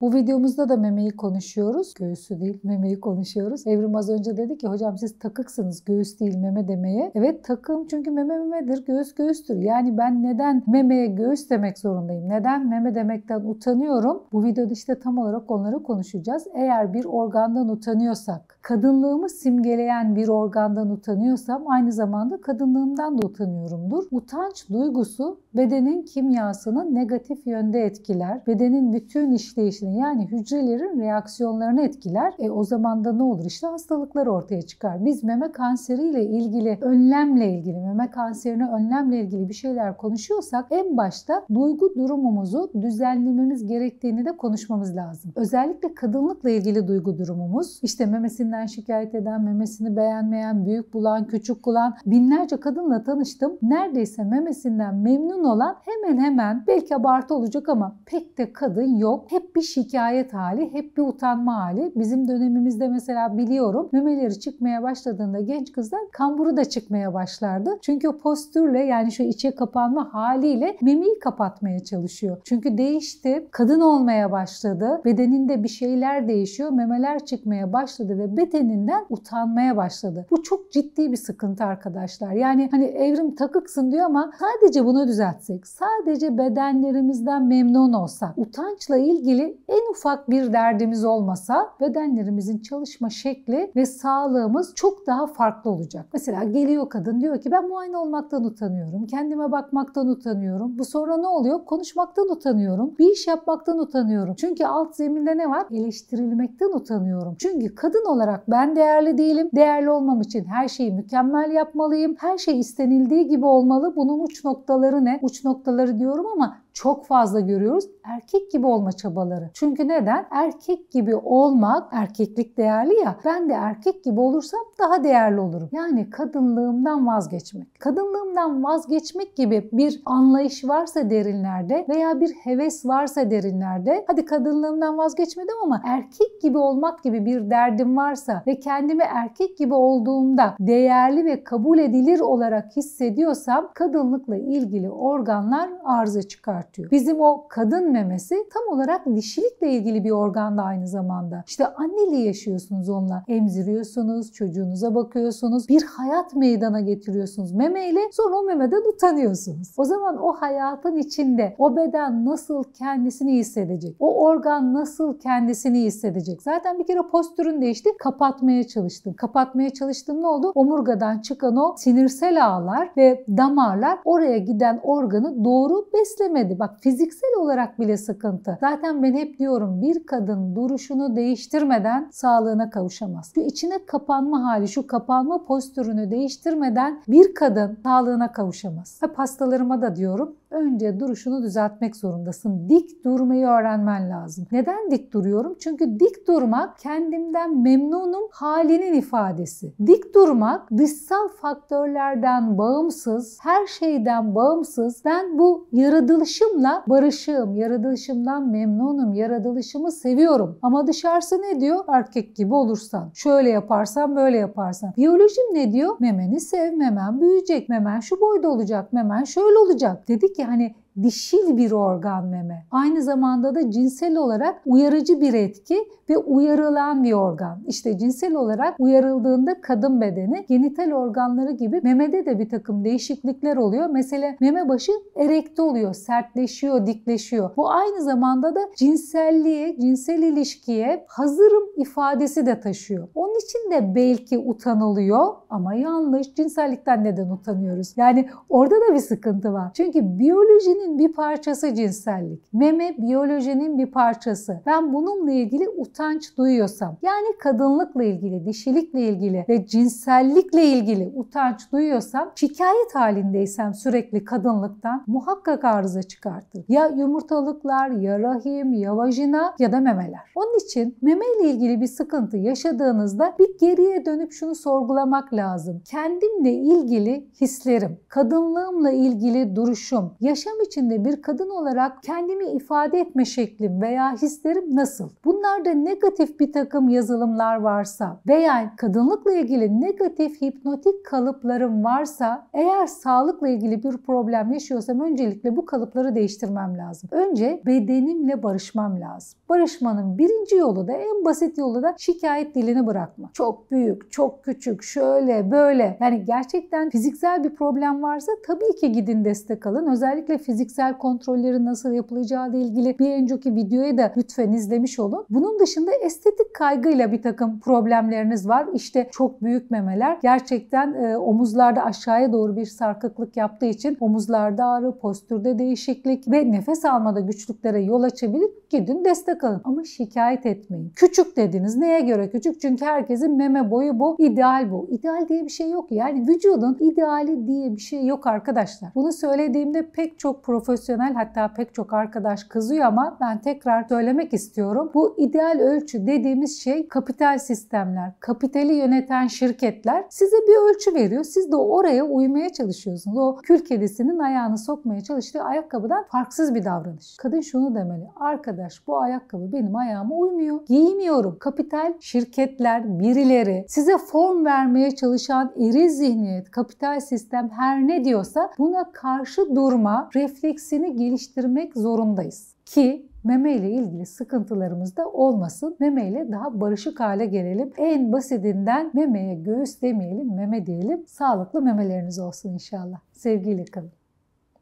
Bu videomuzda da memeyi konuşuyoruz. Göğsü değil memeyi konuşuyoruz. Evrim az önce dedi ki hocam siz takıksınız göğüs değil meme demeye. Evet takım çünkü meme memedir göğüs göğüstür. Yani ben neden memeye göğüs demek zorundayım? Neden meme demekten utanıyorum? Bu videoda işte tam olarak onları konuşacağız. Eğer bir organdan utanıyorsak, kadınlığımı simgeleyen bir organdan utanıyorsam aynı zamanda kadınlığımdan da utanıyorumdur. Utanç duygusu bedenin kimyasını negatif yönde etkiler. Bedenin bütün işleyişini reaction yani hücrelerin reaksiyonlarını etkiler. E, o zaman da ne olur? İşte hastalıklar ortaya çıkar. Biz meme kanseriyle ilgili önlemle ilgili, meme kanserine önlemle ilgili bir şeyler konuşuyorsak en başta duygu durumumuzu düzenlememiz gerektiğini de konuşmamız lazım. Özellikle kadınlıkla ilgili duygu durumumuz işte memesinden şikayet eden, memesini beğenmeyen, büyük bulan, küçük bulan binlerce kadınla tanıştım. Neredeyse memesinden memnun olan hemen hemen belki abartı olacak ama pek de kadın yok. Hep bir şey şikayet hali, hep bir utanma hali. Bizim dönemimizde mesela biliyorum memeleri çıkmaya başladığında genç kızlar kamburu da çıkmaya başlardı. Çünkü o postürle yani şu içe kapanma haliyle memeyi kapatmaya çalışıyor. Çünkü değişti, kadın olmaya başladı, bedeninde bir şeyler değişiyor, memeler çıkmaya başladı ve bedeninden utanmaya başladı. Bu çok ciddi bir sıkıntı arkadaşlar. Yani hani evrim takıksın diyor ama sadece bunu düzeltsek, sadece bedenlerimizden memnun olsak, utançla ilgili en ufak bir derdimiz olmasa bedenlerimizin çalışma şekli ve sağlığımız çok daha farklı olacak. Mesela geliyor kadın diyor ki ben muayene olmaktan utanıyorum, kendime bakmaktan utanıyorum. Bu sonra ne oluyor? Konuşmaktan utanıyorum, bir iş yapmaktan utanıyorum. Çünkü alt zeminde ne var? Eleştirilmekten utanıyorum. Çünkü kadın olarak ben değerli değilim. Değerli olmam için her şeyi mükemmel yapmalıyım. Her şey istenildiği gibi olmalı. Bunun uç noktaları ne? Uç noktaları diyorum ama çok fazla görüyoruz. Erkek gibi olma çabaları. Çünkü neden? Erkek gibi olmak, erkeklik değerli ya. Ben de erkek gibi olursam daha değerli olurum. Yani kadınlığımdan vazgeçmek. Kadınlığımdan vazgeçmek gibi bir anlayış varsa derinlerde veya bir heves varsa derinlerde hadi kadınlığımdan vazgeçmedim ama erkek gibi olmak gibi bir derdim varsa ve kendimi erkek gibi olduğumda değerli ve kabul edilir olarak hissediyorsam kadınlıkla ilgili organlar arıza çıkar çıkartıyor. Bizim o kadın memesi tam olarak dişilikle ilgili bir organ da aynı zamanda. İşte anneliği yaşıyorsunuz onunla. Emziriyorsunuz, çocuğunuza bakıyorsunuz. Bir hayat meydana getiriyorsunuz memeyle. Sonra o memeden utanıyorsunuz. O zaman o hayatın içinde o beden nasıl kendisini hissedecek? O organ nasıl kendisini hissedecek? Zaten bir kere postürün değişti. Kapatmaya çalıştım. Kapatmaya çalıştım ne oldu? Omurgadan çıkan o sinirsel ağlar ve damarlar oraya giden organı doğru beslemedi. Bak fiziksel olarak bile sıkıntı. Zaten ben hep diyorum bir kadın duruşunu değiştirmeden sağlığına kavuşamaz. Şu içine kapanma hali, şu kapanma postürünü değiştirmeden bir kadın sağlığına kavuşamaz. Hep hastalarıma da diyorum önce duruşunu düzeltmek zorundasın. Dik durmayı öğrenmen lazım. Neden dik duruyorum? Çünkü dik durmak kendimden memnunum halinin ifadesi. Dik durmak dışsal faktörlerden bağımsız, her şeyden bağımsız ben bu yaratılış yaratılışımla barışığım, yaratılışımdan memnunum, yaratılışımı seviyorum. Ama dışarısı ne diyor? Erkek gibi olursan, şöyle yaparsan, böyle yaparsan. Biyolojim ne diyor? Memeni sev, memen büyüyecek, memen şu boyda olacak, memen şöyle olacak. Dedik ki hani dişil bir organ meme. Aynı zamanda da cinsel olarak uyarıcı bir etki ve uyarılan bir organ. İşte cinsel olarak uyarıldığında kadın bedeni genital organları gibi memede de bir takım değişiklikler oluyor. Mesela meme başı erekte oluyor, sertleşiyor, dikleşiyor. Bu aynı zamanda da cinselliğe, cinsel ilişkiye hazırım ifadesi de taşıyor. Onun için de belki utanılıyor ama yanlış. Cinsellikten neden utanıyoruz? Yani orada da bir sıkıntı var. Çünkü biyolojinin Biyolojinin bir parçası cinsellik. Meme biyolojinin bir parçası. Ben bununla ilgili utanç duyuyorsam, yani kadınlıkla ilgili, dişilikle ilgili ve cinsellikle ilgili utanç duyuyorsam, şikayet halindeysem sürekli kadınlıktan muhakkak arıza çıkartır. Ya yumurtalıklar, ya rahim, ya vajina ya da memeler. Onun için meme ile ilgili bir sıkıntı yaşadığınızda bir geriye dönüp şunu sorgulamak lazım. Kendimle ilgili hislerim, kadınlığımla ilgili duruşum, yaşam için içinde bir kadın olarak kendimi ifade etme şeklim veya hislerim nasıl? Bunlarda negatif bir takım yazılımlar varsa veya kadınlıkla ilgili negatif hipnotik kalıplarım varsa eğer sağlıkla ilgili bir problem yaşıyorsam öncelikle bu kalıpları değiştirmem lazım. Önce bedenimle barışmam lazım. Barışmanın birinci yolu da en basit yolu da şikayet dilini bırakma. Çok büyük, çok küçük, şöyle, böyle. Yani gerçekten fiziksel bir problem varsa tabii ki gidin destek alın. Özellikle fizik fiziksel kontrollerin nasıl yapılacağı ile ilgili bir önceki videoyu da lütfen izlemiş olun. Bunun dışında estetik kaygıyla bir takım problemleriniz var. İşte çok büyük memeler gerçekten e, omuzlarda aşağıya doğru bir sarkıklık yaptığı için omuzlarda ağrı, postürde değişiklik ve nefes almada güçlüklere yol açabilir. Gidin destek alın ama şikayet etmeyin. Küçük dediniz. Neye göre küçük? Çünkü herkesin meme boyu bu, ideal bu. İdeal diye bir şey yok. Yani vücudun ideali diye bir şey yok arkadaşlar. Bunu söylediğimde pek çok problem profesyonel hatta pek çok arkadaş kızıyor ama ben tekrar söylemek istiyorum. Bu ideal ölçü dediğimiz şey kapital sistemler. Kapitali yöneten şirketler size bir ölçü veriyor. Siz de oraya uymaya çalışıyorsunuz. O kül kedisinin ayağını sokmaya çalıştığı ayakkabıdan farksız bir davranış. Kadın şunu demeli. Arkadaş bu ayakkabı benim ayağıma uymuyor. Giymiyorum. Kapital şirketler, birileri size form vermeye çalışan iri zihniyet, kapital sistem her ne diyorsa buna karşı durma, refleks refleksini geliştirmek zorundayız ki meme ile ilgili sıkıntılarımız da olmasın. Meme ile daha barışık hale gelelim. En basitinden memeye göğüs demeyelim, meme diyelim. Sağlıklı memeleriniz olsun inşallah. Sevgiyle kalın.